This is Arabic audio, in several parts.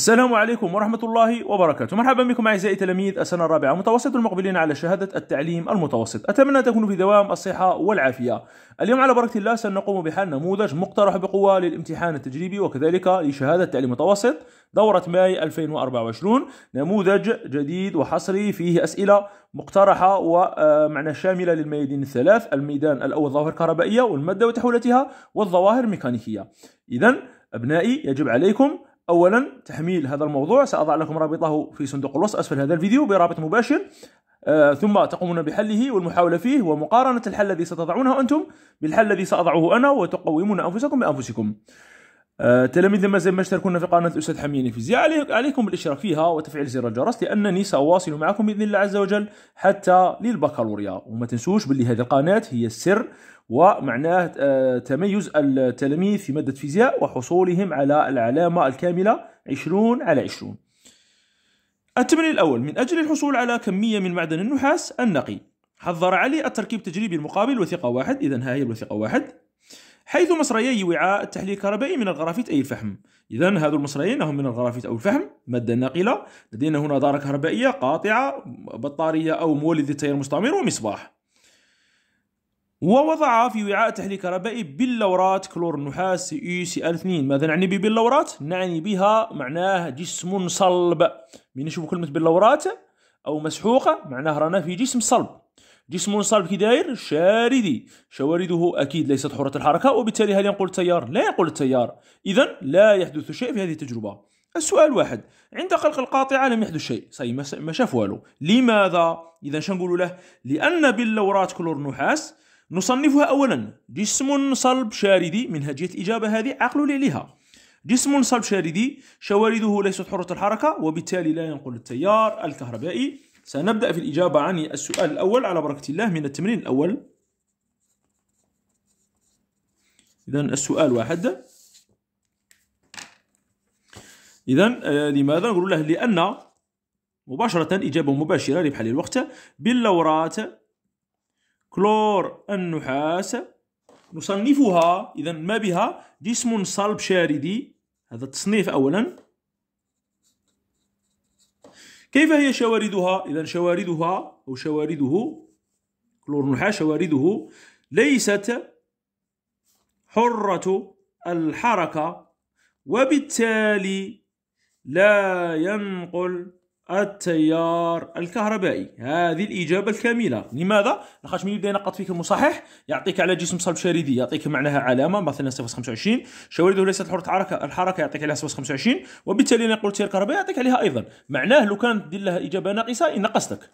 السلام عليكم ورحمة الله وبركاته مرحبا بكم أعزائي تلاميذ السنة الرابعة متوسط المقبلين على شهادة التعليم المتوسط أتمنى تكونوا في دوام الصحة والعافية اليوم على بركة الله سنقوم بحل نموذج مقترح بقوة للامتحان التجريبي وكذلك لشهادة التعليم المتوسط دورة ماي 2024 نموذج جديد وحصري فيه أسئلة مقترحة ومعنى آه، شاملة للميادين الثلاث الميدان الأول ظواهر كهربائية والمادة وتحولتها والظواهر الميكانيكية إذا أبنائي يجب عليكم اولا تحميل هذا الموضوع ساضع لكم رابطه في صندوق الوصف اسفل هذا الفيديو برابط مباشر آه ثم تقومون بحله والمحاولة فيه ومقارنة الحل الذي ستضعونه أنتم بالحل الذي سأضعه أنا وتقومون أنفسكم بأنفسكم آه تلاميذ زال ما اشتركونا في قناة الأستاذ حميد الفيزياء عليكم بالاشتراك فيها وتفعيل زر الجرس لأنني سأواصل معكم بإذن الله عز وجل حتى للبكالوريا وما تنسوش باللي هذه القناة هي السر ومعناه آه، تميز التلاميذ في مادة فيزياء وحصولهم على العلامة الكاملة 20 على 20 التمرين الأول من أجل الحصول على كمية من معدن النحاس النقي حذر علي التركيب التجريبي المقابل وثيقة واحد إذا ها هي الوثيقة واحد حيث مصريي وعاء التحليل الكهربائي من الغرافيت أي الفحم إذا هذو المصريين هم من الغرافيت أو الفحم مادة ناقلة لدينا هنا دارة كهربائية قاطعة بطارية أو مولد للتيار المستعمر ومصباح ووضعها في وعاء تحليل كهربائي باللورات كلور النحاس سي اي سي ال 2 ماذا نعني به باللورات؟ نعني بها معناه جسم صلب من نشوف كلمة باللورات أو مسحوقة معناه رانا في جسم صلب جسم صلب كي داير شاردي شوارده أكيد ليست حرة الحركة وبالتالي هل ينقل التيار؟ لا ينقل التيار إذا لا يحدث شيء في هذه التجربة السؤال واحد عند قلق القاطعة لم يحدث شيء صحيح ما شاف والو لماذا؟ إذا شنقول له؟ لأن باللورات كلور النحاس نصنفها أولا جسم صلب شاردي منهجية الإجابة هذه عقل لها جسم صلب شاردي شوارده ليست حرة الحركة وبالتالي لا ينقل التيار الكهربائي سنبدأ في الإجابة عن السؤال الأول على بركة الله من التمرين الأول إذا السؤال واحد إذا آه، لماذا نقول له لأن مباشرة إجابة مباشرة ربح للوقت باللورات كلور النحاس نصنفها إذا ما بها جسم صلب شاردي هذا التصنيف أولا كيف هي شواردها؟ إذا شواردها أو شوارده كلور النحاس شوارده ليست حرة الحركة وبالتالي لا ينقل التيار الكهربائي هذه الإجابة الكاملة لماذا؟ لخاش من يبدا ينقط فيك المصحح يعطيك على جسم صلب شريدي يعطيك معناها علامة مثلا 0.25 شوارده ليست حرة الحركة الحركة يعطيك عليها 0.25 وبالتالي نقول التيار الكهربائي يعطيك عليها أيضا معناه لو كانت دي لها إجابة ناقصة نقصتك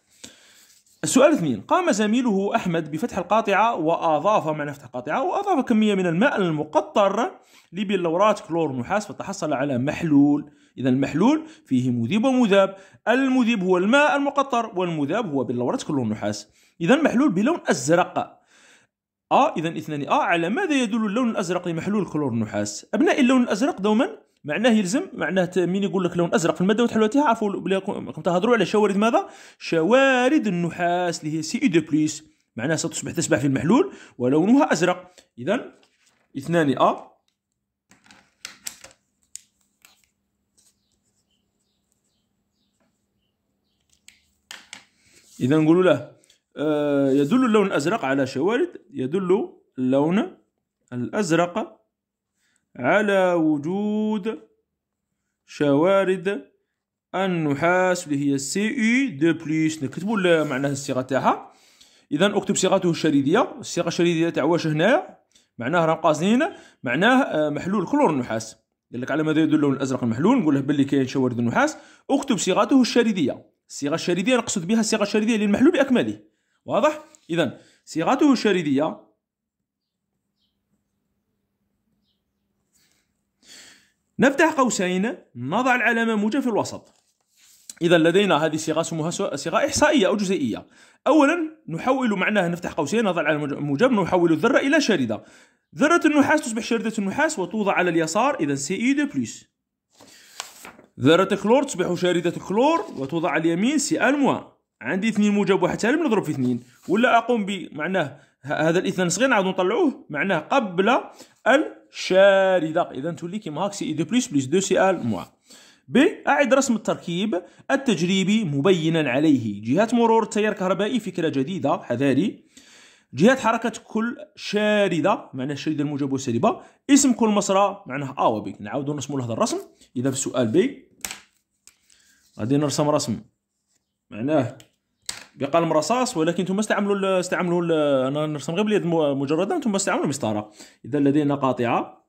السؤال اثنين قام زميله أحمد بفتح القاطعة وأضاف معنى فتح القاطعة وأضاف كمية من الماء المقطر لبلورات كلور نحاس فتحصل على محلول إذا المحلول فيه مذيب ومذاب المذيب هو الماء المقطر والمذاب هو بلورة كل النحاس، إذا محلول بلون أزرق آ إذا اثنان آ على ماذا يدل اللون الأزرق لمحلول كلور النحاس أبناء اللون الأزرق دوما معناه يلزم معناه مين يقول لك لون ازرق في الماده وتحلواتها عرفوا كم تهضروا على شوارد ماذا شوارد النحاس اللي هي سي اي دو بليس معناها ستصبح تسبح في المحلول ولونها ازرق اذا اثنان ا اذا نقولوا له آه، يدل اللون الازرق على شوارد يدل اللون الازرق على وجود شوارد النحاس اللي هي سي اي دو بليس نكتبوا معناها الصيغه تاعها اذا اكتب صيغته الشريديه الصيغه الشريديه تاع واش هنايا معناه راه قاصدين معناه آه، محلول كلور النحاس قال لك على ماذا يدل اللون الازرق المحلول نقول له باللي كاين شوارد النحاس اكتب صيغته الشريديه الصيغه الشريديه نقصد بها الصيغه الشريديه للمحلول اكمله واضح اذا صيغته الشريديه نفتح قوسين نضع العلامه موجة في الوسط اذا لدينا هذه صيغه اسمها صيغه احصائيه او جزئيه اولا نحول معناها نفتح قوسين نضع العلامه موجب نحول الذره الى شريده ذره النحاس تصبح شريده النحاس وتوضع على اليسار اذا سي اي دو بلس ذرة كلور تصبح شاردة كلور وتوضع على اليمين سي أن موان عندي اثنين موجب واحد سالب نضرب في اثنين ولا أقوم ب معناه هذا الاثنان صغير نعاودو نطلعوه معناه قبل الشاردة إذا تولي كيما هاك سي إي دو بليس بليس دو سي أن موان ب أعد رسم التركيب التجريبي مبينا عليه جهات مرور التيار الكهربائي فكرة جديدة حذاري جهات حركة كل شاردة معناها الشريدة الموجبة والسالبة اسم كل مسرة معناه أ و بي نعاودو نرسمو لهذا الرسم إذا في السؤال بي غادي نرسم رسم معناه بقلم رصاص ولكن ثم استعملوا استعملوا انا نرسم غير باليد مجردا ثم استعملوا مسطره اذا لدينا قاطعه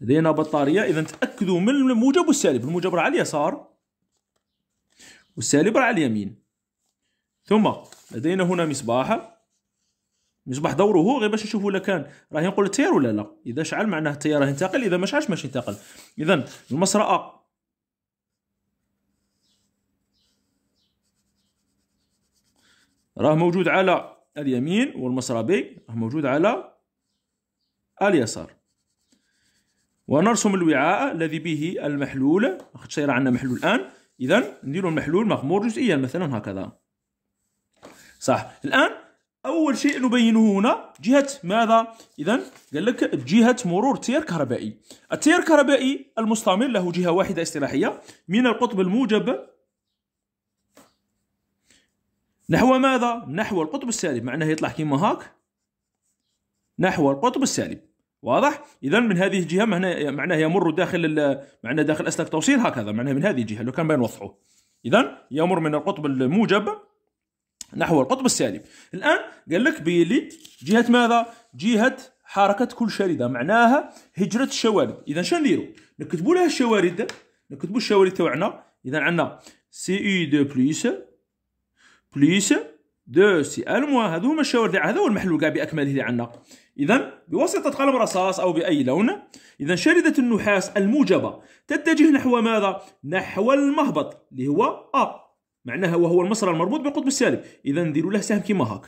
لدينا بطاريه اذا تاكدوا من الموجب والسالب الموجب راه على اليسار والسالب راه على اليمين ثم لدينا هنا مصباح يصبح دوره هو غير باش نشوفوا لكان كان راه ينقل التيار ولا لا اذا شعل معناه التيار راه ينتقل اذا ما شعلش ماشي ينتقل اذا ا راه موجود على اليمين والمسرى بي راه موجود على اليسار ونرسم الوعاء الذي به المحلول خاطش راه عندنا محلول الان اذا نديروا المحلول مغمور جزئيا مثلا هكذا صح الان أول شيء نبينه هنا جهة ماذا؟ إذا قال لك جهة مرور تيار كهربائي التيار الكهربائي المستعمل له جهة واحدة اصطلاحيه من القطب الموجب نحو ماذا؟ نحو القطب السالب معناه يطلع كيما هاك نحو القطب السالب واضح؟ إذا من هذه الجهة معناه معناه يمر داخل معناه داخل أسلاك توصيل هكذا معناه من هذه الجهة لو كان بين نوضحوه إذا يمر من القطب الموجب نحو القطب السالب الآن قال لك بلي جهة ماذا؟ جهة حركة كل شاردة معناها هجرة الشوارد إذا شنو نديرو نكتبوا لها الشوارد نكتبوا الشوارد تاعنا إذا عندنا سي اي دو بليس بليس دو سي ال موان هذو هما الشوارد هذا هو المحلول كاع بأكمله اللي عندنا إذا بواسطة قلم رصاص أو بأي لون إذا شاردة النحاس الموجبة تتجه نحو ماذا؟ نحو المهبط اللي هو أ معناها وهو المصرع المربوط بالقطب السالب اذا نديروا له سهم كيما هاك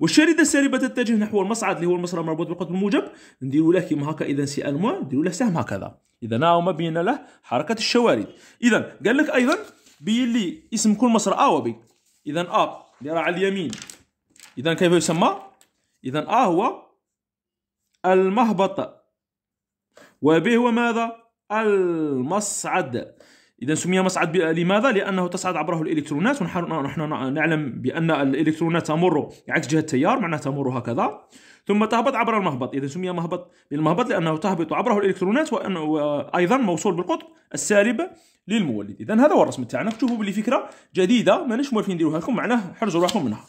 والشارده السالبه تتجه نحو المصعد اللي هو المصرع المربوط بالقطب الموجب نديروا له كيما هكا اذا سي ان موان نديروا له سهم هكذا اذا ناو ما بين له حركه الشوارد اذا قال لك ايضا بين لي اسم كل مصرع ا آه وبي اذا ا اللي راه على اليمين اذا كيف يسمى اذا ا هو المهبط وبي هو ماذا المصعد إذا سمي مصعد لماذا؟ لأنه تصعد عبره الإلكترونات ونحن نعلم بأن الإلكترونات تمر عكس جهة التيار معناها تمر هكذا ثم تهبط عبر المهبط إذا سمي مهبط بالمهبط لأنه تهبط عبره الإلكترونات وأيضا موصول بالقطب السالب للمولد إذا هذا هو الرسم تاعنا تشوفوا بلي فكرة جديدة مانيش موالفين نديروها لكم معناه حرزوا روحكم منها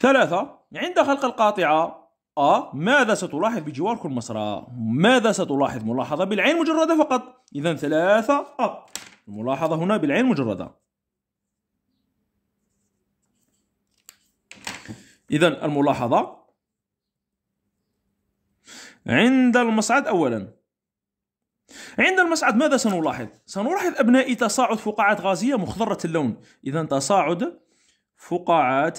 ثلاثة عند خلق القاطعة أ آه، ماذا ستلاحظ بجوار كل مسرى؟ ماذا ستلاحظ؟ ملاحظة بالعين مجردة فقط إذا ثلاثة أ آه. الملاحظة هنا بالعين مجردة إذا الملاحظة عند المصعد أولا عند المصعد ماذا سنلاحظ؟ سنلاحظ أبنائي تصاعد فقاعات غازية مخضرة اللون إذا تصاعد فقاعات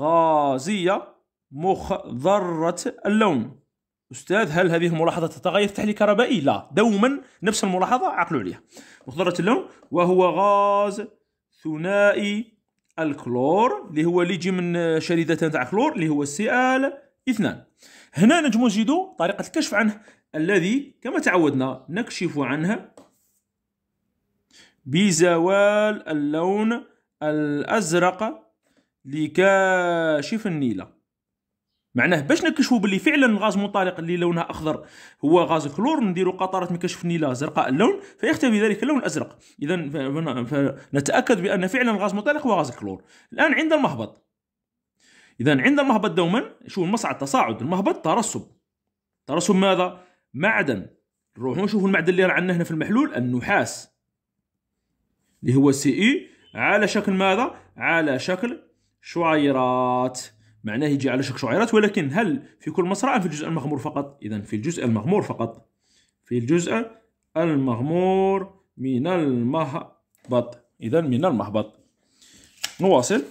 غازية مخضرة اللون أستاذ هل هذه الملاحظة تتغير تحليل كهربائي؟ لا دوما نفس الملاحظة عقلوا عليها مخضرة اللون وهو غاز ثنائي الكلور اللي هو اللي يجي من شريده تاع كلور اللي هو سي ال اثنان هنا نجم نجد طريقة الكشف عنه الذي كما تعودنا نكشف عنه بزوال اللون الأزرق لكاشف النيلة معناه باش نكشفوا باللي فعلا الغاز منطلق اللي لونها اخضر هو غاز كلور نديروا قطرات من كشف النيله زرقاء اللون فيختفي ذلك اللون الازرق اذا فنتاكد بان فعلا الغاز منطلق هو غاز كلور الان عند المهبط اذا عند المهبط دوما شوف المصعد تصاعد المهبط ترسب ترسب ماذا معدن نروحوا نشوفوا المعدن اللي راه عندنا هنا في المحلول النحاس اللي هو سي اي على شكل ماذا على شكل شعيرات معناه يجي على شكل شعيرات ولكن هل في كل مصرع أم في الجزء المغمور فقط إذا في الجزء المغمور فقط في الجزء المغمور من المهبط إذا من المهبط نواصل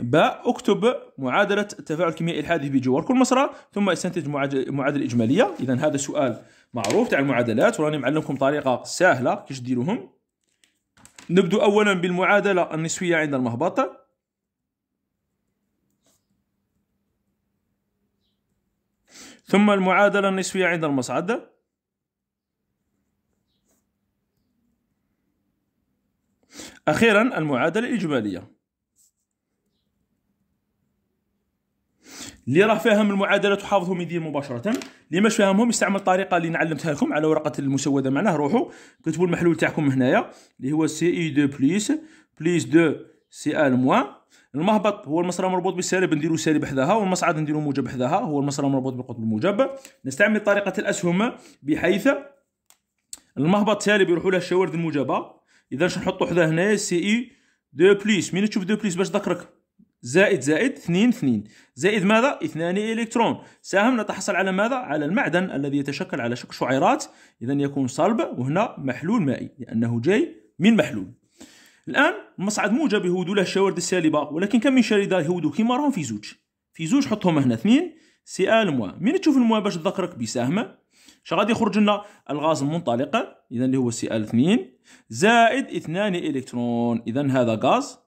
باء اكتب معادلة تفاعل الكيميائي الحادث بجوار كل مصرع ثم استنتج معادلة إجمالية إذا هذا سؤال معروف تاع المعادلات وراني معلمكم طريقة سهلة كيش ديروهم نبدو أولا بالمعادلة النسوية عند المهبط ثم المعادلة النسبية عند المصعدة أخيرا المعادلة الإجمالية اللي راه فاهم المعادله تحافظهم يدير مباشره اللي مش فاهمهم يستعمل الطريقه اللي نعلمتها لكم على ورقه المسوده معناه روحوا كتبوا المحلول تاعكم هنايا اللي هو سي اي دو بليس بليس دو سي ال موان المهبط هو المسار المربوط بالسالب نديرو سالب حداها والمصعد نديرو موجب حداها هو المسار المربوط بالقطب الموجب نستعمل طريقة الأسهم بحيث المهبط سالب يروحوا له الشوارد الموجبة إذا نحطو حدا هنايا سي إي دو بليس من تشوف دو بليس باش ذكرك زائد زائد اثنين اثنين زائد ماذا؟ اثنان إلكترون ساهم نتحصل على ماذا؟ على المعدن الذي يتشكل على شكل شعيرات إذا يكون صلب وهنا محلول مائي لأنه جاي من محلول الان المصعد موجب يهود له الشوارد السالبه ولكن كم من شارده يهود كيما راهم في زوج في زوج حطهم هنا اثنين سي ال موا من تشوف الموا باش تذكرك بسهمه اش غادي يخرج لنا الغاز المنطلقه اذا اللي هو سي ال 2 زائد اثنان الكترون اذا هذا غاز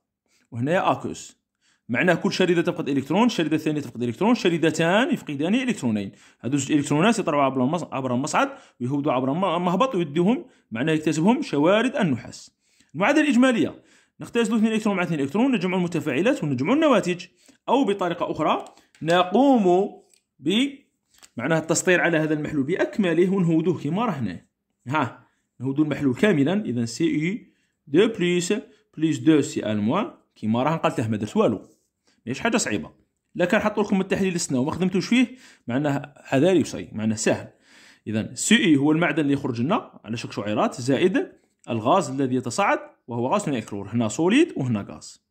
وهنايا اكوس معناه كل شريده تفقد الكترون الشريده الثانيه تفقد الكترون شريدتان يفقدان الكترونين هذو جوج الكترونات يطلعوا عبر عبر المصعد ويهودوا عبر المهبط ويديهم معناه يكتسبهم شوارد النحاس المعادله الاجماليه نختزل 2 الكترون مع 2 الكترون نجمع المتفاعلات ونجمع النواتج او بطريقه اخرى نقوم ب معناها التسطير على هذا المحلول باكمله ونهودوه كما راه هنا ها نهودو المحلول كاملا اذا سي اي دو بليس بليس دو سي ال موان كيما راه نقلته ما درت والو ماهيش حاجه صعيبه لكن كان حطوا لكم التحليل السنه وما خدمتوش فيه معناه حذاري وصاي معناه سهل اذا سي اي هو المعدن اللي يخرج لنا على شكل شعيرات زائد الغاز الذي يتصاعد وهو غاز الكلور هنا سوليد وهنا غاز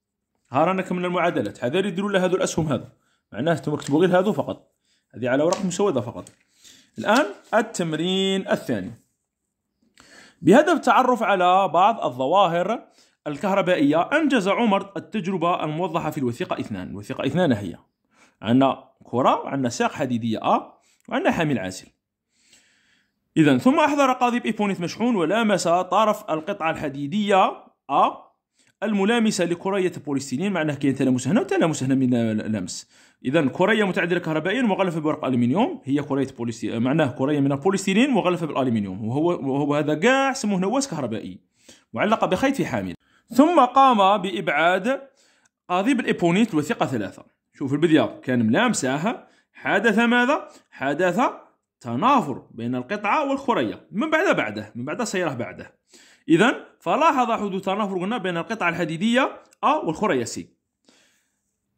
ها رانا كملنا المعادلات حذر يديروا له هذو الاسهم هذا معناه انتم اكتبوا غير هذو فقط هذه على ورق مسوده فقط الان التمرين الثاني بهدف التعرف على بعض الظواهر الكهربائية أنجز عمر التجربة الموضحة في الوثيقة اثنان الوثيقة اثنان هي عندنا كرة وعندنا ساق حديدية أ وعندنا حامل عازل إذا ثم أحضر قضيب إيبونيث مشحون ولامس طرف القطعة الحديدية أ آه، الملامسة لكرية البوليستينين معناه كاين تلامس هنا وتلامس هنا من اللمس إذا كرية متعدلة كهربائيا مغلفة بورق ألمنيوم هي كرية بوليستي آه، معناه كرية من البوليستينين مغلفة بالألمنيوم وهو وهو هذا كاع سموه نواس كهربائي معلقة بخيط في حامل ثم قام بإبعاد قضيب الإيبونيت وثقة ثلاثة شوف البدية كان ملامساها حدث ماذا؟ حدث تنافر بين القطعة والخرية من بعد بعده من بعد سيره بعده إذا فلاحظ حدوث تنافر قلنا بين القطعة الحديدية أ آه والخرية سي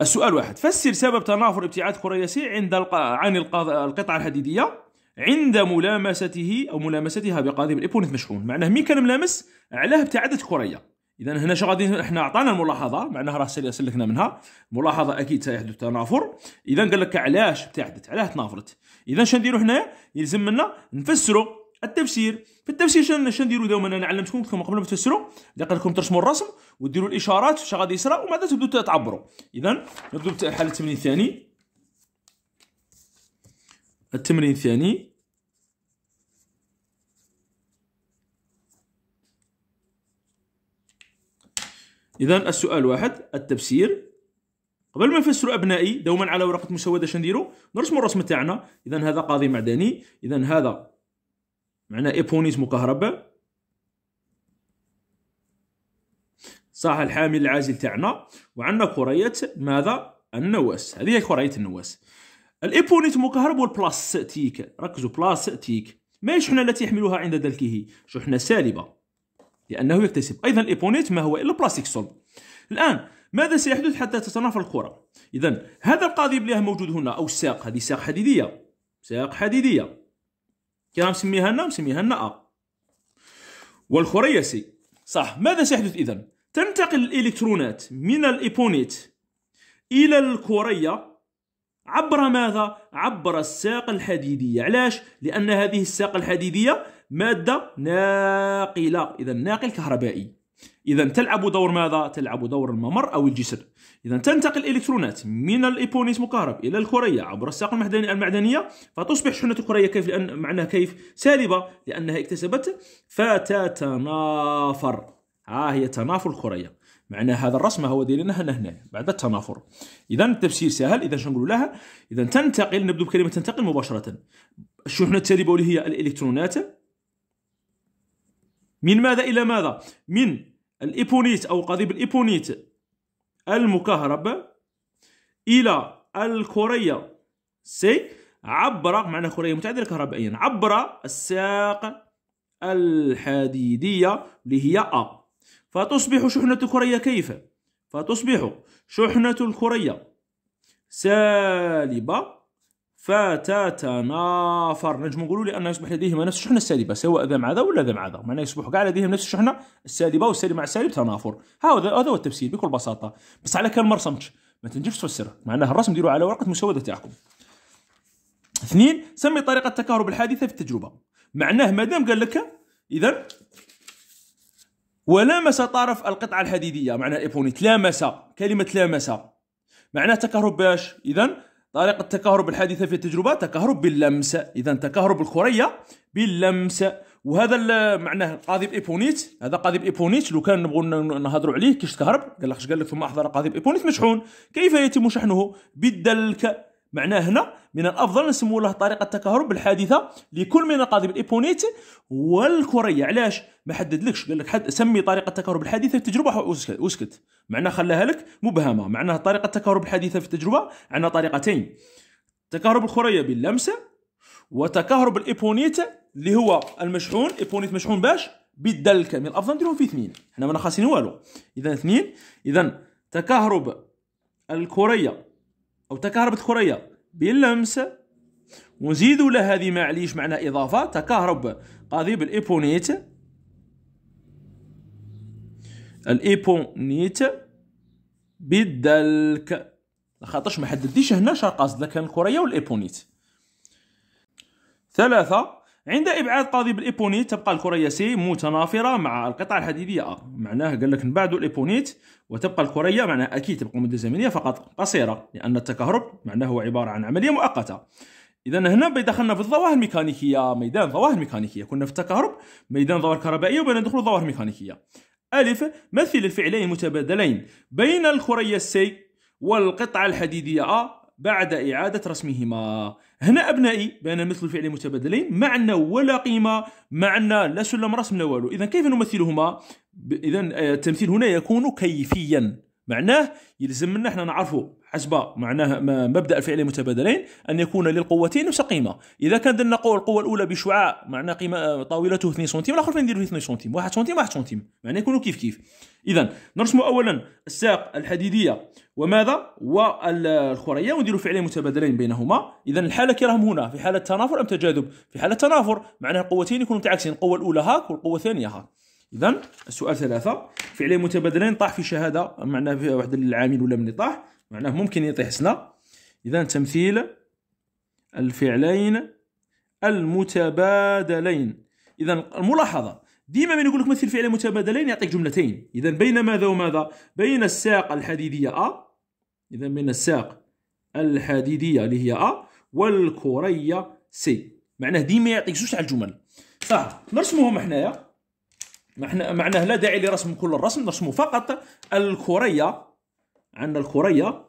السؤال واحد فسر سبب تنافر ابتعاد خرية سي عند الق... عن القطعة الحديدية عند ملامسته أو ملامستها بقضيب الإبونيت مشحون معناه مين كان ملامس علاه ابتعدت خرية اذا هنا شنو غادي احنا عطانا الملاحظه معناها راه سلكنا منها ملاحظه اكيد سيحدث تنافر اذا قال لك علاش ابتعدت علاه تنافرت اذا شنديرو حنايا يلزم منا نفسروا التفسير في التفسير شنو شنديرو دوما انا علمتكم كما قبل ما تفسروا قال لكم ترسموا الرسم وديروا الاشارات واش غادي يصرى ومن بعد تبداو تعبروا اذا نبداو بحال التمرين الثاني التمرين الثاني إذا السؤال واحد التفسير قبل ما نفسروا ابنائي دوما على ورقه مسوده اش نديروا نرسموا الرسم تاعنا اذا هذا قاضي معدني اذا هذا معناه ايبونيس مكهرب صح الحامل العازل تاعنا وعندنا كرية ماذا النواس هذه هي كرية النواس الايبونيت مكهرب والبلاستيك ركزوا بلاستيك ما هي الشحنة التي يحملها عند دلكه شحنة سالبة لأنه يكتسب أيضا الإيبونيت ما هو إلا بلاستيك صلب الآن ماذا سيحدث حتى تتنافى الكرة إذا هذا القاضي اللي موجود هنا أو الساق هذه ساق حديدية ساق حديدية كي نسميها لنا نسميها لنا أ والخريسي صح ماذا سيحدث إذا تنتقل الإلكترونات من الإيبونيت إلى الكريه عبر ماذا؟ عبر الساق الحديدية علاش؟ لأن هذه الساق الحديدية مادة ناقلة إذا ناقل كهربائي اذا تلعب دور ماذا؟ تلعب دور الممر او الجسر. اذا تنتقل الالكترونات من الايبونيس مكهرب الى الكريه عبر الساق المعدنيه فتصبح شحنه الكريه كيف لان معناها كيف سالبه لانها اكتسبت فتتنافر. ها هي تنافر الكريه. معنى هذا الرسم هو داير هنا هنا بعد التنافر اذا التفسير سهل اذا شنو نقول لها اذا تنتقل نبدو بكلمه تنتقل مباشره الشحنه السالبه اللي هي الالكترونات من ماذا الى ماذا من الإيبونيت أو قضيب الإيبونيت المكهرب إلى الكرية سي عبر معنى كرية متعددة كهربائيا عبر الساق الحديدية اللي هي أ فتصبح شحنة الكرية كيف؟ فتصبح شحنة الكرية سالبة فتتنافر نجم نقولوا لان يصبح لديهما نفس الشحنه السالبه سواء ذا مع ذا ولا ذا مع ذا معناه يصبح كاع لديهم نفس الشحنه السالبه والسالب مع السالب تنافر هذا هذا هو التفسير بكل بساطه بس على كان ما رسمتش ما تنجمش تفسره معناها الرسم ديروا على ورقه مسوده تاعكم اثنين سمي طريقه تكهرب الحادثه في التجربه معناه ما دام قال لك اذا ولامس طرف القطعه الحديديه معناها ايبونيت لامس كلمه لامس معناه تكهرب باش اذا طريقة تكهرب الحادثة في التجربة تكهرب باللمس إذا تكهرب الكرية باللمس وهذا معناه قاذف ايبونيت هذا قاذف ايبونيت لو كان نبغوا نهضروا عليه كيش تكهرب قال لك قال لك ثم احضر قاذف ايبونيت مشحون كيف يتم شحنه بالدلك معناه هنا من الافضل نسمو له طريقه التكهرب الحادثه لكل من القاضي الايبونيت والكوريه علاش ما حددلكش قال لك حد سمي طريقه التكهرب الحادثه في التجربه واسكت معناه خلاها لك مبهمه معناه طريقه التكهرب الحادثه في التجربه عندنا طريقتين تكهرب الخريه باللمسه وتكهرب الايبونيت اللي هو المشحون ايبونيت مشحون باش بالدلكه من الافضل نديرهم في اثنين حنا ما خاصين والو اذا اثنين اذا تكهرب الكوريه او تكهربت خرية باللمس ونزيدوا له هذه معليش معنى اضافه تكهرب قاضي بالايبونيت الايبونيت بالدلك خاطرش ما حددتيش هنا شنو قاصد كان الكريه والايبونيت ثلاثه عند ابعاد قاضي بالايبونيت تبقى سي متنافره مع القطع الحديديه أ آه، معناه قال لك نبعدوا الايبونيت وتبقى الكريه معناه اكيد تبقى مده زمنيه فقط قصيره لان التكهرب معناه هو عباره عن عمليه مؤقته اذا هنا دخلنا في الظواهر الميكانيكيه ميدان ظواهر ميكانيكيه كنا في التكهرب ميدان ظواهر كهربائيه وبين ندخل ظواهر ميكانيكيه ألف مثل الفعلين المتبادلين بين الكرية سي والقطعة الحديدية أ آه، بعد إعادة رسمهما هنا أبنائي بأن مثل الفعل متبادلين ما ولا قيمة ما لا سلم رسم لا والو إذا كيف نمثلهما إذا آه، التمثيل هنا يكون كيفيا معناه يلزمنا احنا نعرفه حسب معناه مبدا الفعل متبادلين ان يكون للقوتين نفس القيمه اذا كان درنا القوه الاولى بشعاع معناه قيمه آه، طاولته 2 سنتيم والاخر فين نديرو 2 سنتيم 1 سنتيم 1 سنتيم معناه يكونوا كيف كيف اذا نرسم اولا الساق الحديديه وماذا والخريه ونديروا فعلين متبادلين بينهما اذا الحاله كي راهم هنا في حاله تنافر ام تجاذب في حاله تنافر معناه القوتين يكونوا متعاكسين القوه الاولى هاك والقوه الثانيه هاك اذا السؤال ثلاثة فعلين متبادلين طاح في شهادة معناه واحد العامل ولا من طاح معناه ممكن يطيح سنا إذا تمثيل الفعلين المتبادلين إذا الملاحظة ديما من يقول لك مثل فعل متبادلين يعطيك جملتين إذا بين ماذا وماذا بين الساق الحديدية أ إذا بين الساق الحديدية اللي هي أ والكرية سي معناه ديما يعطيك جوج تاع الجمل صح نرسموهم حنايا معناه لا داعي لرسم كل الرسم نرسمو فقط الكرية عندنا الكرية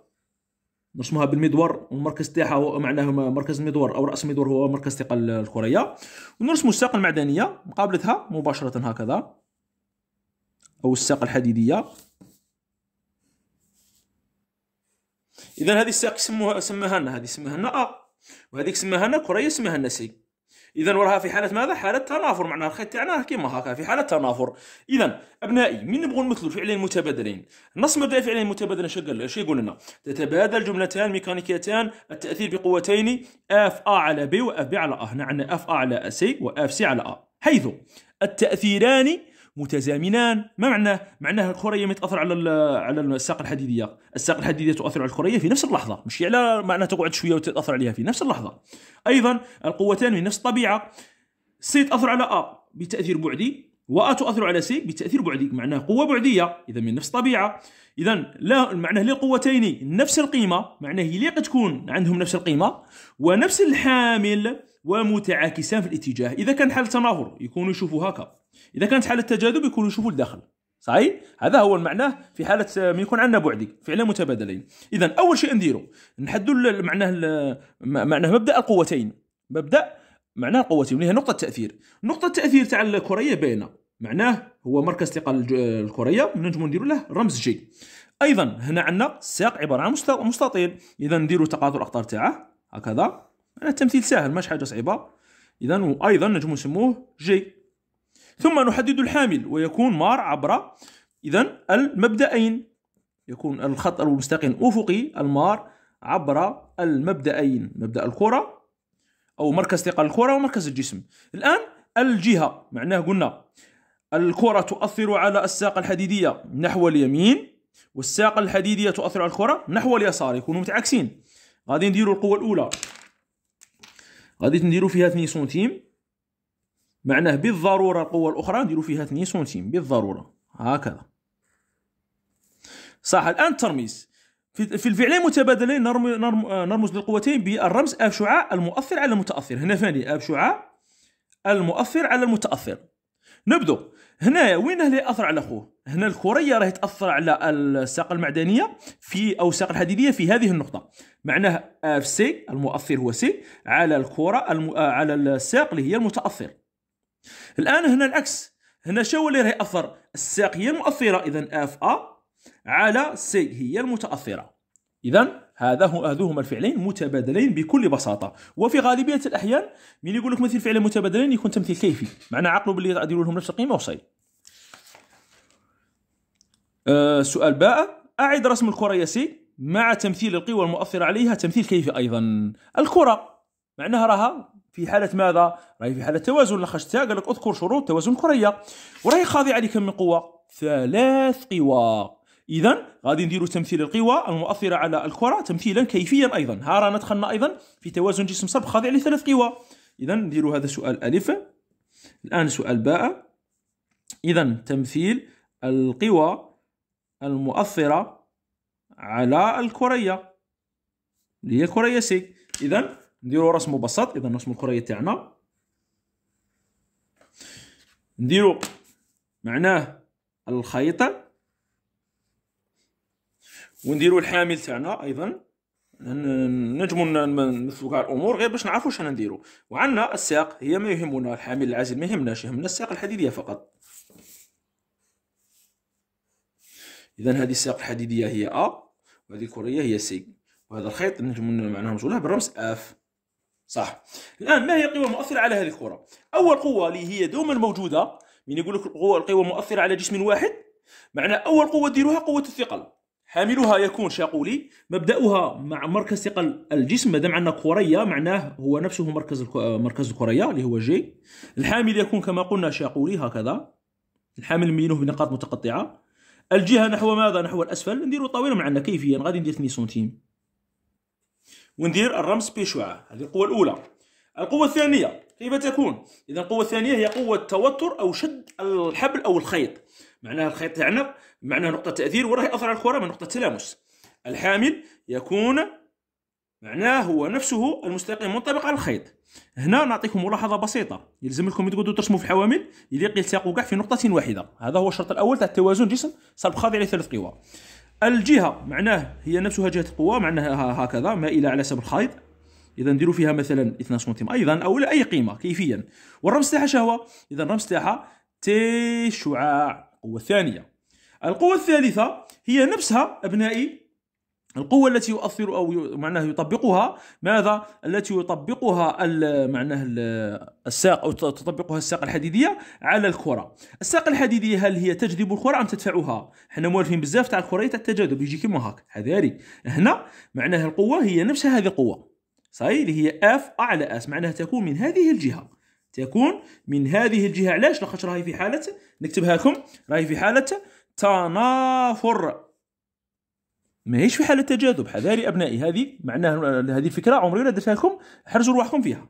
نرسموها بالمدور والمركز تاعها هو معناه مركز المدور او راس المدور هو مركز ثقل الكرية ونرسم الساق المعدنيه مقابلتها مباشره هكذا او الساق الحديديه اذا هذه الساق سموها سماها لنا هذه سماها لنا ا وهذيك سماها لنا كرية سماها لنا سي اذا وراها في حاله ماذا؟ حاله تنافر معناها الخيط تاعنا كيما هكا في حاله تنافر اذا ابنائي من نبغوا نمثلوا فعلين متبادلين النص مبدا فعلين متبادلين شو قال شو يقول لنا؟ تتبادل جملتان ميكانيكيتان التاثير بقوتين اف ا على بي واف بي على ا هنا عندنا اف ا على سي واف سي على ا حيث التاثيران متزامنان ما معناه معناه الكريه ما تاثر على على الساق الحديديه الساق الحديديه تؤثر على الكريه في نفس اللحظه ماشي يعني على معناه تقعد شويه وتاثر عليها في نفس اللحظه ايضا القوتان من نفس الطبيعه سي تاثر على ا بتاثير بعدي ا تؤثر على سي بتأثير بعدي معناه قوة بعدية إذا من نفس الطبيعة إذا لا معناه للقوتين نفس القيمة معناه يليق تكون عندهم نفس القيمة ونفس الحامل ومتعاكسان في الاتجاه إذا كان حال التناهر يكونوا يشوفوا هكا اذا كانت حاله تجاذب يكونوا يشوفوا الداخل صحيح هذا هو معناه في حاله من آه، يكون عندنا بعدي فعلا متبادلين اذا اول شيء نديره نحدوا معناه معناه مبدا القوتين مبدا معناه القوتين اللي هي نقطه التاثير نقطه التاثير تاع الكريه باينه معناه هو مركز ثقه آه، الكريه نجمو نديروا له رمز جي ايضا هنا عندنا الساق عباره عن مستطيل اذا نديروا تقاطع الاقطار تاعه هكذا التمثيل سهل ماشي حاجه صعيبه اذا وايضا نجمو نسموه جي ثم نحدد الحامل ويكون مار عبر إذا المبدأين يكون الخط المستقيم أفقي المار عبر المبدأين مبدأ الكرة أو مركز ثقل الكرة ومركز الجسم الآن الجهة معناه قلنا الكرة تؤثر على الساق الحديدية نحو اليمين والساق الحديدية تؤثر على الكرة نحو اليسار يكونوا متعاكسين غادي نديروا القوة الأولى غادي نديروا فيها 2 سنتيم معناه بالضروره القوه الاخرى نديرو فيها 2 سنتيم بالضروره هكذا صح الان الترميز في الفعلين المتبادلين آه، نرمز للقوتين بالرمز شعاع المؤثر على المتاثر هنا فاني شعاع المؤثر على المتاثر نبدو هنا وين اللي اثر على اخوه هنا الكريه راهي تاثر على الساق المعدنيه في او الساق الحديديه في هذه النقطه معناه اف سي المؤثر هو سي على الكره الم... آه، على الساق اللي هي المتاثر الان هنا العكس هنا شو اللي راه ياثر الساق هي المؤثره اذا اف ا على سي هي المتاثره اذا هذا هو هما الفعلين متبادلين بكل بساطه وفي غالبيه الاحيان من يقول لك مثل فعلين متبادلين يكون تمثيل كيفي معنى عقله باللي يديروا لهم نفس القيمه وصي أه سؤال باء اعد رسم الكره يا سي مع تمثيل القوى المؤثره عليها تمثيل كيفي ايضا الكره معناها راها في حاله ماذا؟ راهي في حاله توازن تاع قال لك اذكر شروط توازن الكريه وراهي خاضعه لكم من قوه؟ ثلاث قوى اذا غادي نديروا تمثيل القوى المؤثره على الكره تمثيلا كيفيا ايضا ها رانا دخلنا ايضا في توازن جسم صلب خاضع لثلاث قوى اذا نديروا هذا سؤال الف الان سؤال باء اذا تمثيل القوى المؤثره على الكريه اللي هي كريه سي اذا نديرو رسم مبسط اذا رسم الكريه تاعنا نديرو معناه الخيط ونديرو الحامل تاعنا ايضا نجمو نمثلو كاع الامور غير باش نعرفو شنو نديرو وعندنا الساق هي ما يهمنا الحامل العازل ما يهمناش يهمنا الساق الحديديه فقط اذا هذه الساق الحديديه هي ا وهذه الكريه هي سي وهذا الخيط نجم معناه مجهوله بالرمز اف صح الان ما هي القوى المؤثره على هذه الكره اول قوه اللي هي دوما موجوده من يقول لك القوه القوى المؤثره على جسم واحد معنى اول قوه ديروها قوه الثقل حاملها يكون شاقولي مبداها مع مركز ثقل الجسم ما دام عندنا كريه معناه هو نفسه مركز مركز الكريه اللي هو جي الحامل يكون كما قلنا شاقولي هكذا الحامل منه بنقاط متقطعه الجهه نحو ماذا نحو الاسفل نديروا طويله معنا كيفيا غادي ندير 2 سنتيم وندير الرمز بشعاع هذه القوة الأولى القوة الثانية كيف تكون؟ إذا القوة الثانية هي قوة توتر أو شد الحبل أو الخيط معناها الخيط تاعنا معناها نقطة تأثير وراه يأثر على الكرة من نقطة تلامس الحامل يكون معناه هو نفسه المستقيم منطبق على الخيط هنا نعطيكم ملاحظه بسيطه يلزم لكم تقعدوا ترسموا في حوامل يليق يلتقوا كاع في نقطه واحده هذا هو الشرط الاول تاع التوازن جسم صلب خاضع لثلاث قوى الجهه معناه هي نفسها جهه القوه معناها هكذا مائله على حسب الخيط اذا نديروا فيها مثلا 2 سنتيم ايضا او اي قيمه كيفيا والرمز تاعها شهوه اذا الرمز تاعها تي شعاع القوه الثانيه القوه الثالثه هي نفسها ابنائي القوة التي يؤثر أو معناه يطبقها ماذا؟ التي يطبقها معناه الساق أو تطبقها الساق الحديدية على الكرة. الساق الحديدية هل هي تجذب الكرة أم تدفعها؟ حنا موالفين بزاف تاع الكرة تاع التجاذب يجي كيما هاك حذاري. هنا معناه القوة هي نفسها هذه القوة. صحيح اللي هي اف على اس معناها تكون من هذه الجهة. تكون من هذه الجهة علاش؟ لاخاطش راهي في حالة نكتبها لكم راهي في حالة تنافر ماهيش في حاله تجاذب حذاري ابنائي هذه معناها هذه الفكره عمري ما درتها لكم حرجوا رواحكم فيها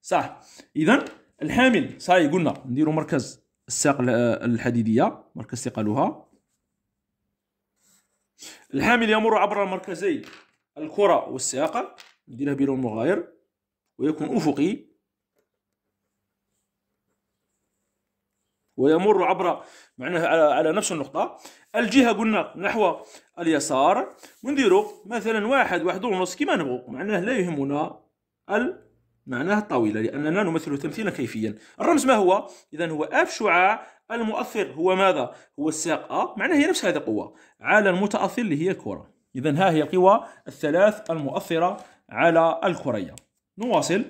صح اذا الحامل صاي قلنا نديروا مركز الساق الحديديه مركز ثقلها الحامل يمر عبر مركزي الكره والساق نديرها بلون مغاير ويكون افقي ويمر عبر معناها على نفس النقطة الجهه قلنا نحو اليسار ونديرو مثلا واحد واحد ونص كيما نبغو معناه لا يهمنا ال معناه الطاولة لأننا نمثل تمثيلا كيفيا الرمز ما هو؟ إذا هو أب شعاع المؤثر هو اف شعاع الموثر هو ماذا هو الساق أ معناه هي نفس هذه القوة على المتأثر اللي هي الكرة إذا ها هي القوى الثلاث المؤثرة على الكرية نواصل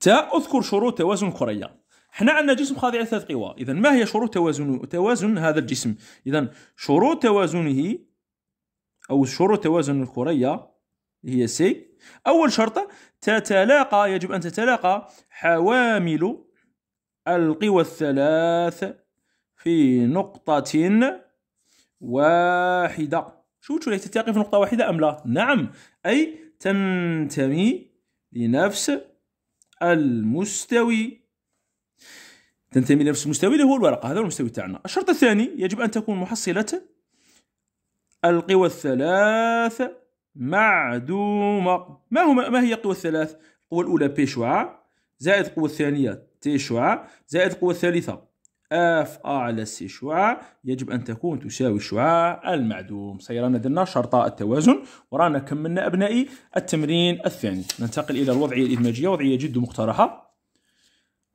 تاء أذكر شروط توازن الكرية احنا عندنا جسم خاضع لثلاث قوى اذا ما هي شروط توازن توازن هذا الجسم اذا شروط توازنه او شروط توازن الكريه هي سي اول شرط تتلاقى يجب ان تتلاقى حوامل القوى الثلاث في نقطه واحده شو تقول تتلاقي في نقطه واحده ام لا نعم اي تنتمي لنفس المستوي تنتمي لنفس المستوى اللي هو الورقه هذا هو المستوى تاعنا الشرط الثاني يجب ان تكون محصله القوى الثلاث معدومه ما هما ما هي القوى الثلاث القوى الاولى بي شعاع زائد القوه الثانيه تي شعاع زائد القوه الثالثه اف ا على سي شعاع يجب ان تكون تساوي الشعاع المعدوم سيرانا درنا شرط التوازن ورانا كملنا ابنائي التمرين الثاني ننتقل الى الوضعيه الادماجيه وضعيه جد مقترحه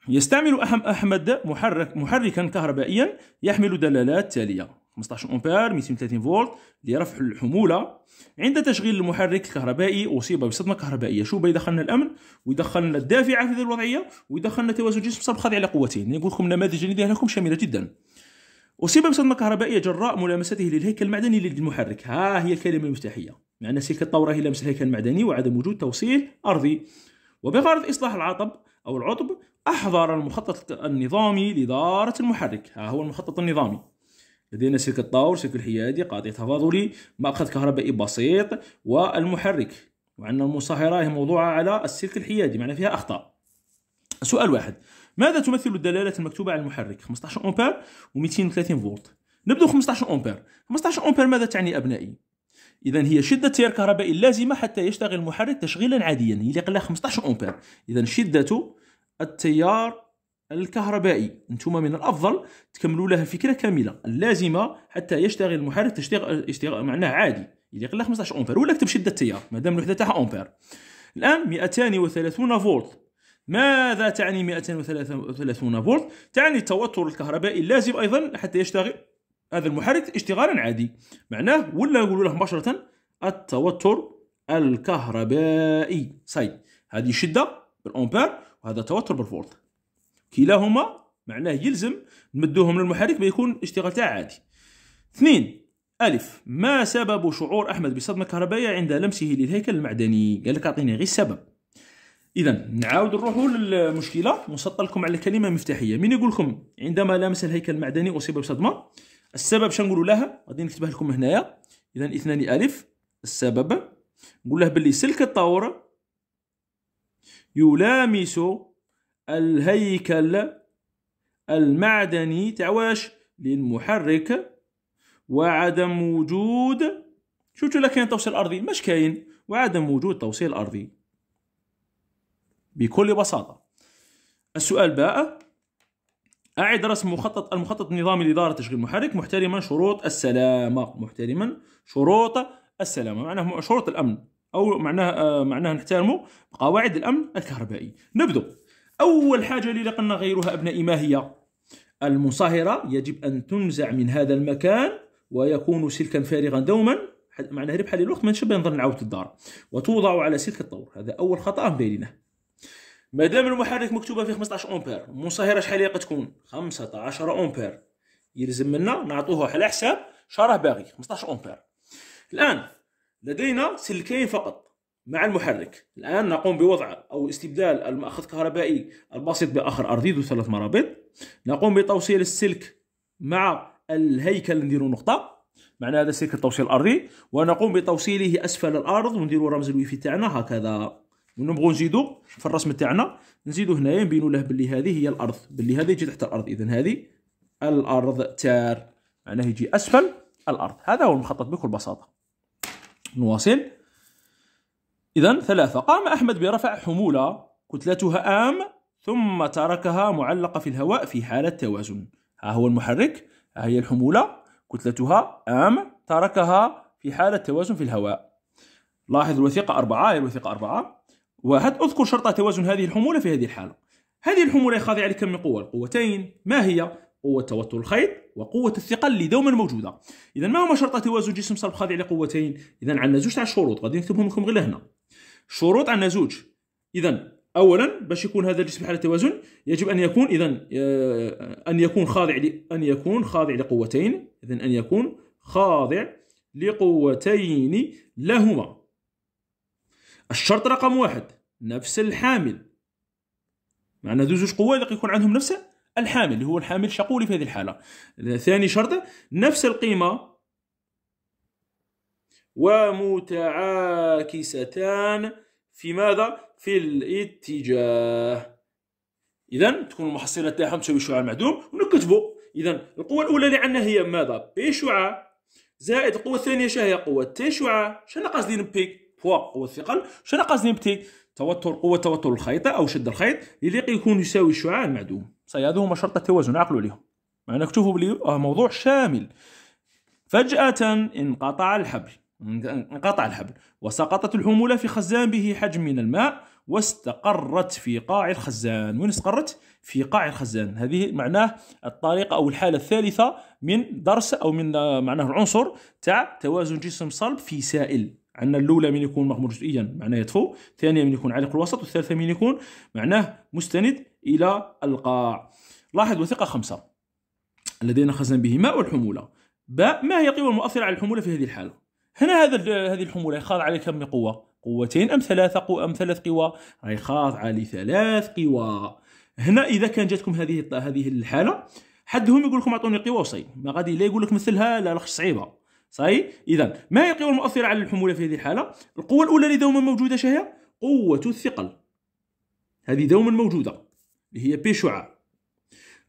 يستعمل أحمد محرك محركا كهربائيا يحمل دلالات تالية 15 أمبير 230 فولت لرفع الحمولة عند تشغيل المحرك الكهربائي أصيب بصدمة كهربائية شو بي دخلنا الأمن ويدخلنا الدافعة في هذه الوضعية ويدخلنا توازن الجسم صار خاضع على قوتين نقول لكم نماذج جديدة لكم شاملة جدا أصيب بصدمة كهربائية جراء ملامسته للهيكل المعدني للمحرك ها هي الكلمة المفتاحية مع أن سلك الطورة هي لمس الهيكل المعدني وعدم وجود توصيل أرضي وبغرض إصلاح العطب أو العطب أحضر المخطط النظامي لإدارة المحرك ها هو المخطط النظامي لدينا سلك الطاور سلك الحيادي قاطع تفاضلي مأخذ كهربائي بسيط والمحرك وعندنا المصاهره هي موضوعة على السلك الحيادي معنا فيها أخطاء سؤال واحد ماذا تمثل الدلالة المكتوبة على المحرك 15 أمبير و230 فولت نبدأ 15 أمبير 15 أمبير ماذا تعني أبنائي إذا هي شدة تيار كهربائي اللازمة حتى يشتغل المحرك تشغيلا عاديا يليق لها 15 أمبير إذا شدة التيار الكهربائي انتم من الافضل تكملوا لها فكره كامله اللازمه حتى يشتغل المحرك تشتغل اشتغال معناه عادي يليق لها 15 امبير ولا كتب شده التيار مادام الوحده تاعها امبير الان 230 فولت ماذا تعني 230 فولت تعني التوتر الكهربائي اللازم ايضا حتى يشتغل هذا المحرك اشتغالا عادي معناه ولا نقولوا له مباشره التوتر الكهربائي صحيح هذه شده بالامبير هذا توتر بالفورد كلاهما معناه يلزم نمدوهم للمحرك بيكون اشتغال تاعه عادي اثنين ألف ما سبب شعور أحمد بصدمة كهربائية عند لمسه للهيكل المعدني قال لك أعطيني غير السبب إذا نعاود نروحوا للمشكلة نسطلكم لكم على كلمة مفتاحية من يقول لكم عندما لامس الهيكل المعدني أصيب بصدمة السبب شنقولوا لها غادي نكتبها لكم هنايا إذا اثنان ألف السبب نقول له باللي سلك الطاورة يلامس الهيكل المعدني تعواش للمحرك وعدم وجود شفتوا لا كاين توصيل ارضي مش كاين وعدم وجود توصيل ارضي بكل بساطه السؤال باء أعد رسم مخطط المخطط النظامي لإدارة تشغيل المحرك محترما شروط السلامة محترما شروط السلامة معناه شروط الأمن او معناه معناه نحترموا قواعد الامن الكهربائي نبدو اول حاجه اللي لقنا غيرها ابنائي ما هي المصاهره يجب ان تنزع من هذا المكان ويكون سلكا فارغا دوما معناه ربح للوقت ما نشبه نظن نعاود الدار وتوضع على سلك الطور هذا اول خطا بيننا ما دام المحرك مكتوبه فيه 15 امبير المصاهره شحال هي تكون 15 امبير يلزم منا نعطوه على حساب شراه باغي 15 امبير الان لدينا سلكين فقط مع المحرك الآن نقوم بوضع أو استبدال المأخذ الكهربائي البسيط بآخر أرضي ذو ثلاث مرابط نقوم بتوصيل السلك مع الهيكل نديرو نقطة معنى هذا سلك التوصيل الأرضي ونقوم بتوصيله أسفل الأرض ونديرو رمز الويفي تاعنا هكذا ونبغوا نزيدو في الرسم تاعنا نزيدو هنايا نبينو له باللي هذه هي الأرض باللي هذه يجي تحت الأرض إذا هذه الأرض تار معناه يجي أسفل الأرض هذا هو المخطط بكل بساطة نواصل إذا ثلاثة قام أحمد برفع حمولة كتلتها آم ثم تركها معلقة في الهواء في حالة توازن ها هو المحرك ها هي الحمولة كتلتها آم تركها في حالة توازن في الهواء لاحظ الوثيقة أربعة هي الوثيقة أربعة وهد أذكر شرط توازن هذه الحمولة في هذه الحالة هذه الحمولة خاضعة لكم من قوة؟ القوتين ما هي؟ قوة توتر الخيط وقوة الثقل اللي دوما موجودة إذا ما هما شرطة توازن جسم صلب خاضع لقوتين إذا عندنا زوج تاع الشروط غادي نكتبهم لكم غير هنا شروط عندنا زوج إذا أولا باش يكون هذا الجسم حالة توازن يجب أن يكون إذا آه، أن يكون خاضع أن يكون خاضع لقوتين إذا أن يكون خاضع لقوتين لهما الشرط رقم واحد نفس الحامل معنا زوج قوة يكون عندهم نفس الحامل هو الحامل شقولي في هذه الحالة ثاني شرط نفس القيمة ومتعاكستان في ماذا؟ في الاتجاه إذا تكون المحصلة تاعهم تساوي شعاع المعدوم ونكتبو إذا القوة الأولى اللي عندنا هي ماذا؟ بي شعاع زائد القوة الثانية شنو هي قوة تي شعاع شنو قاصدين بي بوا قوة ثقل شنو قاصدين بتي توتر قوة توتر الخيط أو شد الخيط يليق يكون يساوي الشعاع المعدوم صحيح هذو هما شرط التوازن عقلوا عليهم معنا تشوفوا بلي آه، موضوع شامل فجأة انقطع الحبل انقطع الحبل وسقطت الحمولة في خزان به حجم من الماء واستقرت في قاع الخزان وين استقرت؟ في قاع الخزان هذه معناه الطريقة أو الحالة الثالثة من درس أو من آه، معناه العنصر تاع توازن جسم صلب في سائل عندنا الاولى من يكون مغمور جزئيا معناه يطفو الثانيه من يكون عالق الوسط والثالثه من يكون معناه مستند الى القاع لاحظ وثيقه خمسه لدينا خزن به ماء والحموله باء ما هي القوى المؤثره على الحموله في هذه الحاله هنا هذا هذه الحموله يخاض على كم قوه قوتين ام ثلاثه قوة ام ثلاث قوى غيخاض على ثلاث قوى هنا اذا كان جاتكم هذه هذه الحاله حدهم يقول لكم اعطوني قوى وصي ما غادي لا يقول لك مثلها لا لخش صعيبه صحيح اذا ما هي القوى المؤثره على الحموله في هذه الحاله القوه الاولى اللي دوما موجوده شهيه قوه الثقل هذه دوما موجوده اللي هي بي شعاع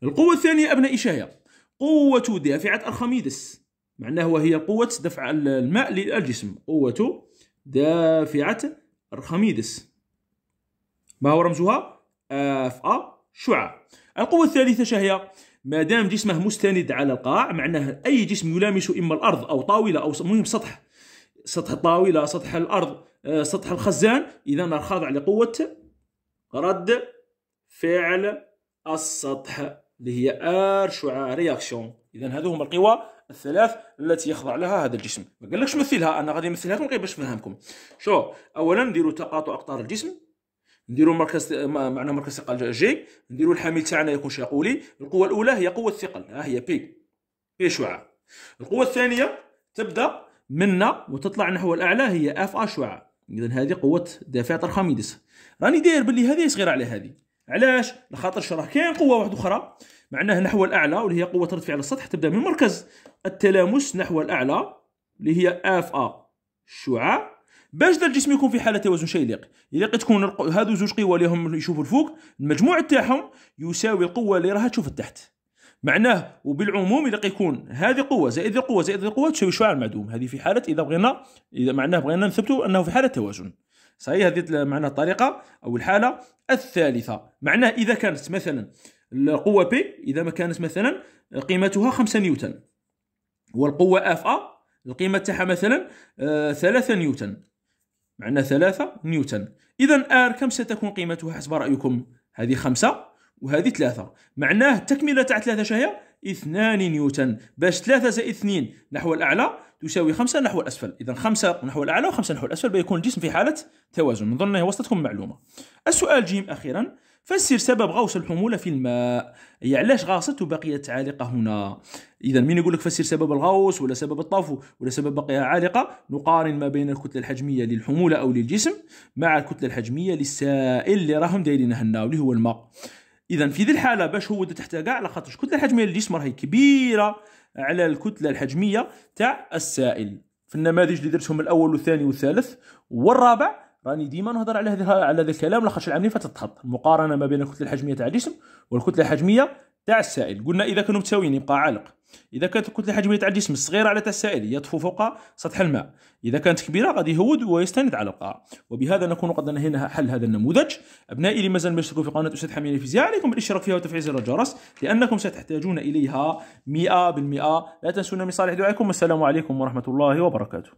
القوه الثانيه ابنائي شهيه قوه دافعه ارخميدس معناه وهي قوه دفع الماء للجسم قوه دافعه ارخميدس ما هو رمزها اف ا شعاع القوه الثالثه شهيه ما دام جسمه مستند على القاع معناه اي جسم يلامس اما الارض او طاوله او المهم سطح سطح الطاوله سطح الارض آه، سطح الخزان اذا خاضع لقوه رد فعل السطح اللي هي ار شعاع رياكسيون اذا هذو هما القوى الثلاث التي يخضع لها هذا الجسم ما قالكش مثلها انا غادي نمثلها لكم غير باش نفهمكم شوف اولا نديروا تقاطع اقطار الجسم نديروا مركز معنا مركز ثقل جي نديروا الحامل تاعنا يكون شاقولي القوه الاولى هي قوه الثقل ها هي بي بي شعاع القوه الثانيه تبدا منا وتطلع نحو الاعلى هي اف ا شعاع اذا هذه قوه دافع ترخميدس راني داير بلي هذه صغيره على هذه علاش لخاطر راه كاين قوه واحده اخرى معناها نحو الاعلى واللي هي قوه رد فعل السطح تبدا من مركز التلامس نحو الاعلى اللي هي اف ا شعاع باش دار الجسم يكون في حاله توازن شيء يليق تكون هادو زوج قوى اللي هم يشوفوا الفوق المجموع تاعهم يساوي القوه اللي راها تشوف التحت معناه وبالعموم اذا يكون هذه قوه زائد ذي قوه زائد ذي قوه تساوي الشعاع المعدوم هذه في حاله اذا بغينا اذا معناه بغينا نثبتوا انه في حاله توازن صحيح هذه معناه الطريقه او الحاله الثالثه معناه اذا كانت مثلا القوه بي اذا ما كانت مثلا قيمتها 5 نيوتن والقوه اف ا القيمه تاعها مثلا 3 آه، نيوتن معنا ثلاثة نيوتن إذا آر كم ستكون قيمتها حسب رأيكم هذه خمسة وهذه ثلاثة معناه التكملة تاع ثلاثة شهية اثنان نيوتن باش ثلاثة زائد اثنين نحو الأعلى تساوي خمسة نحو الأسفل إذا خمسة نحو الأعلى وخمسة نحو الأسفل بيكون الجسم في حالة توازن نظن وصلتكم معلومة السؤال جيم أخيرا فسر سبب غوص الحمولة في الماء هي إيه، علاش غاصت وبقيت عالقة هنا إذا مين يقول لك فسر سبب الغوص ولا سبب الطفو ولا سبب بقيها عالقة نقارن ما بين الكتلة الحجمية للحمولة أو للجسم مع الكتلة الحجمية للسائل اللي راهم دايرين هنا واللي هو الماء إذا في ذي الحالة باش هو تحتها كاع على خاطر الكتلة الحجمية للجسم راهي كبيرة على الكتلة الحجمية تاع السائل في النماذج اللي درتهم الأول والثاني والثالث والرابع راني ديما نهضر على هذا على هذا الكلام لاخاطش العام اللي المقارنه ما بين الكتله الحجميه تاع الجسم والكتله الحجميه تاع السائل قلنا اذا كانوا متساويين يبقى عالق اذا كانت الكتله الحجميه تاع الجسم صغيره على تاع السائل يطفو فوق سطح الماء اذا كانت كبيره غادي يهود ويستند على القاع وبهذا نكون قد انهينا حل هذا النموذج ابنائي اللي مازال ما اشتركوا في قناه استاذ حميد الفيزياء عليكم الاشتراك فيها وتفعيل زر الجرس لانكم ستحتاجون اليها 100% لا تنسونا من صالح دعائكم والسلام عليكم ورحمه الله وبركاته